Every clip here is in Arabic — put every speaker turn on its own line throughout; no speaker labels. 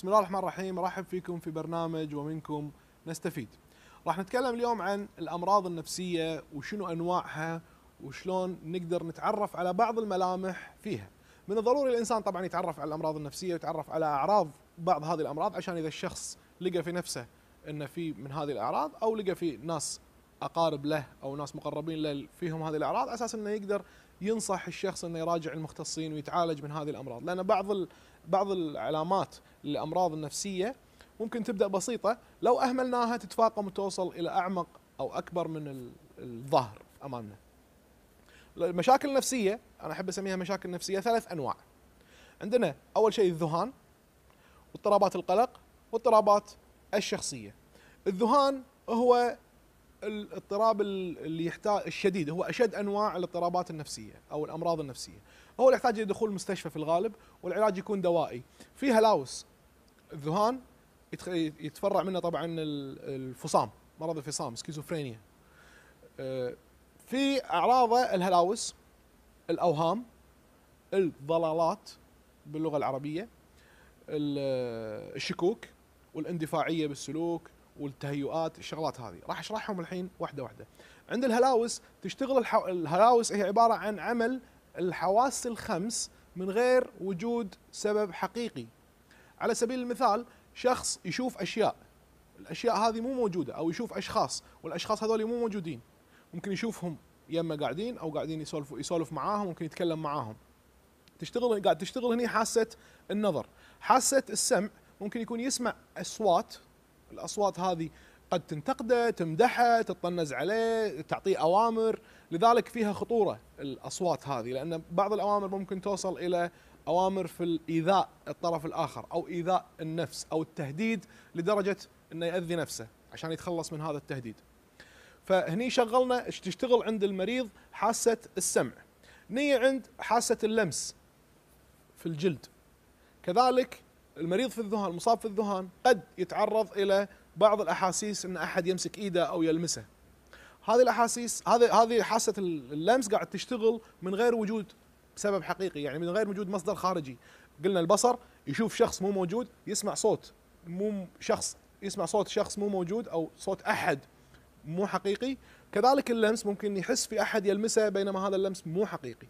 بسم الله الرحمن الرحيم ارحب فيكم في برنامج ومنكم نستفيد راح نتكلم اليوم عن الامراض النفسيه وشنو انواعها وشلون نقدر نتعرف على بعض الملامح فيها من الضروري الانسان طبعا يتعرف على الامراض النفسيه ويتعرف على اعراض بعض هذه الامراض عشان اذا الشخص لقى في نفسه انه في من هذه الاعراض او لقى في ناس اقارب له او ناس مقربين له فيهم هذه الاعراض اساس انه يقدر ينصح الشخص انه يراجع المختصين ويتعالج من هذه الامراض لان بعض بعض العلامات للامراض النفسيه ممكن تبدا بسيطه لو اهملناها تتفاقم وتوصل الى اعمق او اكبر من الظهر امامنا. المشاكل النفسيه انا احب اسميها مشاكل نفسيه ثلاث انواع. عندنا اول شيء الذهان واضطرابات القلق واضطرابات الشخصيه. الذهان هو الاضطراب اللي يحتاج الشديد هو اشد انواع الاضطرابات النفسيه او الامراض النفسيه. هو اللي يحتاج الى دخول المستشفى في الغالب والعلاج يكون دوائي في هلاوس الذهان يتفرع منه طبعا الفصام مرض الفصام سكيزوفرينيا آه، في اعراضه الهلاوس الاوهام الضلالات باللغه العربيه الشكوك والاندفاعيه بالسلوك والتهيؤات الشغلات هذه راح اشرحهم الحين واحده واحده عند الهلاوس تشتغل الهلاوس هي عباره عن عمل الحواس الخمس من غير وجود سبب حقيقي على سبيل المثال شخص يشوف اشياء الاشياء هذه مو موجوده او يشوف اشخاص والاشخاص هذول مو موجودين ممكن يشوفهم يما قاعدين او قاعدين يسولف يسولف معاهم ممكن يتكلم معاهم تشتغل قاعد تشتغل هني حاسه النظر حاسه السمع ممكن يكون يسمع اصوات الاصوات هذه قد تنتقده تمدحه تطنز عليه تعطيه أوامر لذلك فيها خطورة الأصوات هذه لأن بعض الأوامر ممكن توصل إلى أوامر في الإيذاء الطرف الآخر أو إيذاء النفس أو التهديد لدرجة أنه يأذي نفسه عشان يتخلص من هذا التهديد فهني شغلنا تشتغل عند المريض حاسة السمع نية عند حاسة اللمس في الجلد كذلك المريض في الذهان المصاب في الذهان قد يتعرض إلى بعض الاحاسيس ان احد يمسك ايده او يلمسه هذه الاحاسيس هذه هذه حاسه اللمس قاعد تشتغل من غير وجود سبب حقيقي يعني من غير وجود مصدر خارجي قلنا البصر يشوف شخص مو موجود يسمع صوت مو شخص يسمع صوت شخص مو موجود او صوت احد مو حقيقي كذلك اللمس ممكن يحس في احد يلمسه بينما هذا اللمس مو حقيقي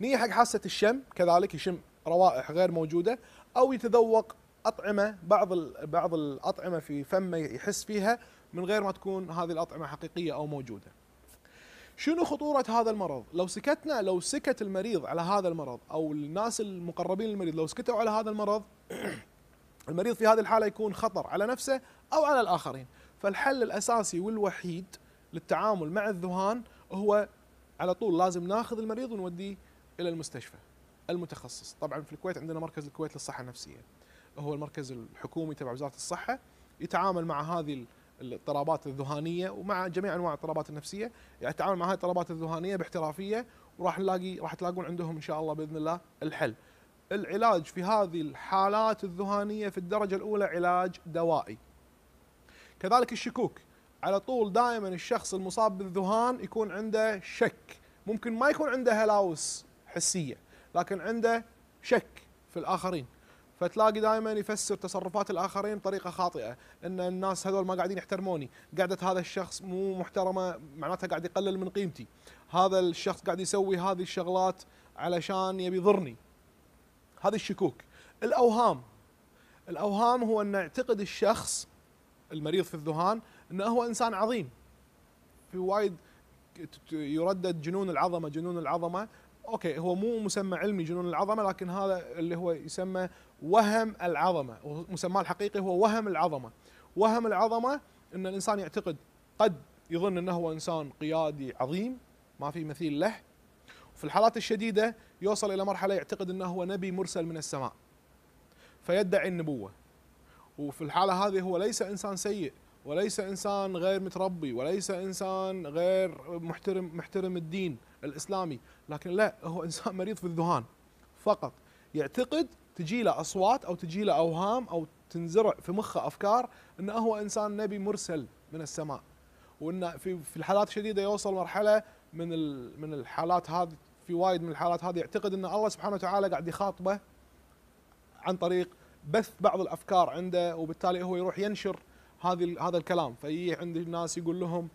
نيجي حق حاسه الشم كذلك يشم روائح غير موجوده او يتذوق اطعمه بعض بعض الاطعمه في فمه يحس فيها من غير ما تكون هذه الاطعمه حقيقيه او موجوده. شنو خطورة هذا المرض؟ لو سكتنا لو سكت المريض على هذا المرض او الناس المقربين للمريض لو سكتوا على هذا المرض المريض في هذه الحالة يكون خطر على نفسه او على الاخرين، فالحل الاساسي والوحيد للتعامل مع الذهان هو على طول لازم ناخذ المريض ونوديه الى المستشفى المتخصص، طبعا في الكويت عندنا مركز الكويت للصحة النفسية. هو المركز الحكومي تبع وزاره الصحه يتعامل مع هذه الاضطرابات الذهانيه ومع جميع انواع الاضطرابات النفسيه يعني يتعامل مع هذه الاضطرابات الذهانيه باحترافيه وراح نلاقي راح تلاقون عندهم ان شاء الله باذن الله الحل. العلاج في هذه الحالات الذهانيه في الدرجه الاولى علاج دوائي. كذلك الشكوك على طول دائما الشخص المصاب بالذهان يكون عنده شك ممكن ما يكون عنده هلاوس حسيه لكن عنده شك في الاخرين فتلاقي دائما يفسر تصرفات الاخرين بطريقه خاطئه ان الناس هذول ما قاعدين يحترموني قعده هذا الشخص مو محترمه معناتها قاعد يقلل من قيمتي هذا الشخص قاعد يسوي هذه الشغلات علشان يبي يضرني هذه الشكوك الاوهام الاوهام هو ان يعتقد الشخص المريض في الذهان انه هو انسان عظيم في وايد يردد جنون العظمه جنون العظمه اوكي هو مو مسمى علمي جنون العظمه لكن هذا اللي هو يسمى وهم العظمه مسماه الحقيقي هو وهم العظمه وهم العظمه ان الانسان يعتقد قد يظن انه هو انسان قيادي عظيم ما في مثيل له وفي الحالات الشديده يوصل الى مرحله يعتقد انه هو نبي مرسل من السماء فيدعي النبوه وفي الحاله هذه هو ليس انسان سيء وليس انسان غير متربي وليس انسان غير محترم محترم الدين الإسلامي لكن لا هو إنسان مريض في الذهان فقط يعتقد تجي له أصوات أو تجي له أوهام أو تنزرع في مخه أفكار أنه هو إنسان نبي مرسل من السماء وأن في, في الحالات الشديدة يوصل مرحلة من من الحالات هذه في وايد من الحالات هذه يعتقد أن الله سبحانه وتعالى قاعد يخاطبه عن طريق بث بعض الافكار عنده وبالتالي هو يروح ينشر هذه هذا الكلام فيجي عند الناس يقول لهم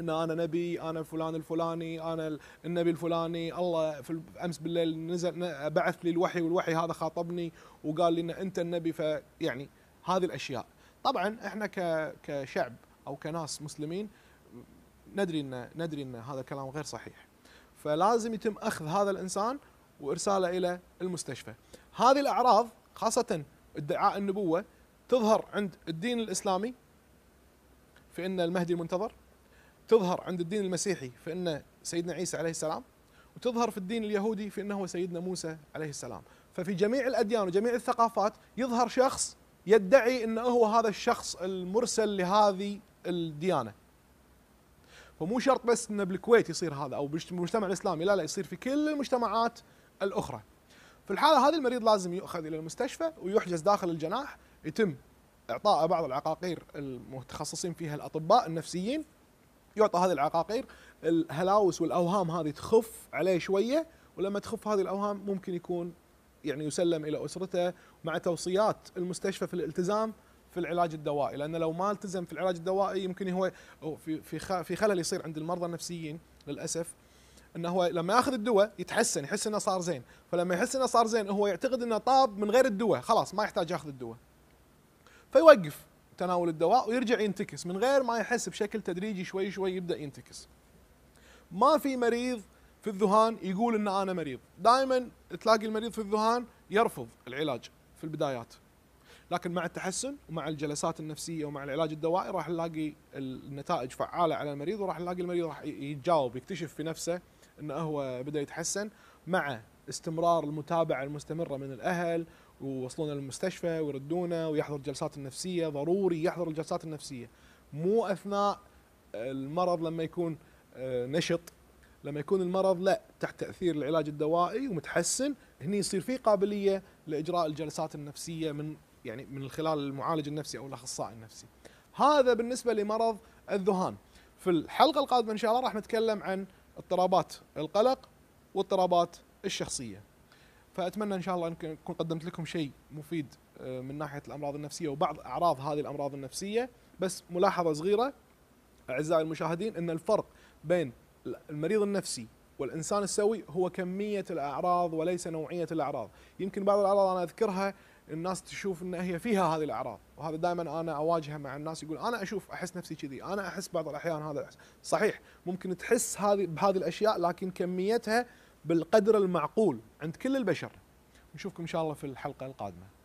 ان انا نبي انا فلان الفلاني انا النبي الفلاني الله في امس بالليل نزل بعث لي الوحي والوحي هذا خاطبني وقال لي ان انت النبي فيعني هذه الاشياء طبعا احنا كشعب او كناس مسلمين ندري ان ندري ان هذا الكلام غير صحيح فلازم يتم اخذ هذا الانسان وارساله الى المستشفى هذه الاعراض خاصه ادعاء النبوه تظهر عند الدين الاسلامي في ان المهدي المنتظر تظهر عند الدين المسيحي في أن سيدنا عيسى عليه السلام وتظهر في الدين اليهودي في أنه سيدنا موسى عليه السلام ففي جميع الأديان وجميع الثقافات يظهر شخص يدعي أنه هو هذا الشخص المرسل لهذه الديانة فمو شرط بس أنه بالكويت يصير هذا أو بالمجتمع الإسلامي لا لا يصير في كل المجتمعات الأخرى في الحالة هذه المريض لازم يؤخذ إلى المستشفى ويحجز داخل الجناح يتم إعطاء بعض العقاقير المتخصصين فيها الأطباء النفسيين يعطى هذه العقاقير الهلاوس والاوهام هذه تخف عليه شويه ولما تخف هذه الاوهام ممكن يكون يعني يسلم الى اسرته مع توصيات المستشفى في الالتزام في العلاج الدوائي لان لو ما التزم في العلاج الدوائي يمكن هو في في في خلل يصير عند المرضى النفسيين للاسف انه هو لما ياخذ الدواء يتحسن يحس انه صار زين فلما يحس انه صار زين هو يعتقد انه طاب من غير الدواء خلاص ما يحتاج ياخذ الدواء فيوقف تناول الدواء ويرجع ينتكس من غير ما يحس بشكل تدريجي شوي شوي يبدا ينتكس ما في مريض في الذهان يقول ان انا مريض دائما تلاقي المريض في الذهان يرفض العلاج في البدايات لكن مع التحسن ومع الجلسات النفسيه ومع العلاج الدوائي راح نلاقي النتائج فعاله على المريض وراح نلاقي المريض راح يتجاوب يكتشف في نفسه انه هو بدا يتحسن مع استمرار المتابعه المستمره من الاهل ووصلونا للمستشفى ويردونا ويحضر الجلسات النفسيه ضروري يحضر الجلسات النفسيه مو اثناء المرض لما يكون آه، نشط لما يكون المرض لا تحت تاثير العلاج الدوائي ومتحسن هني يصير في قابليه لاجراء الجلسات النفسيه من يعني من خلال المعالج النفسي او الاخصائي النفسي. هذا بالنسبه لمرض الذهان. في الحلقه القادمه ان شاء الله راح نتكلم عن اضطرابات القلق واضطرابات الشخصيه. فاتمنى ان شاء الله ان اكون قدمت لكم شيء مفيد آه، من ناحيه الامراض النفسيه وبعض اعراض هذه الامراض النفسيه بس ملاحظه صغيره اعزائي المشاهدين ان الفرق بين المريض النفسي والانسان السوي هو كميه الاعراض وليس نوعيه الاعراض يمكن بعض الاعراض انا اذكرها الناس تشوف ان هي فيها هذه الاعراض وهذا دائما انا اواجهه مع الناس يقول انا اشوف احس نفسي كذي انا احس بعض الاحيان هذا الأحس. صحيح ممكن تحس هذه بهذه الاشياء لكن كميتها بالقدر المعقول عند كل البشر نشوفكم ان شاء الله في الحلقه القادمه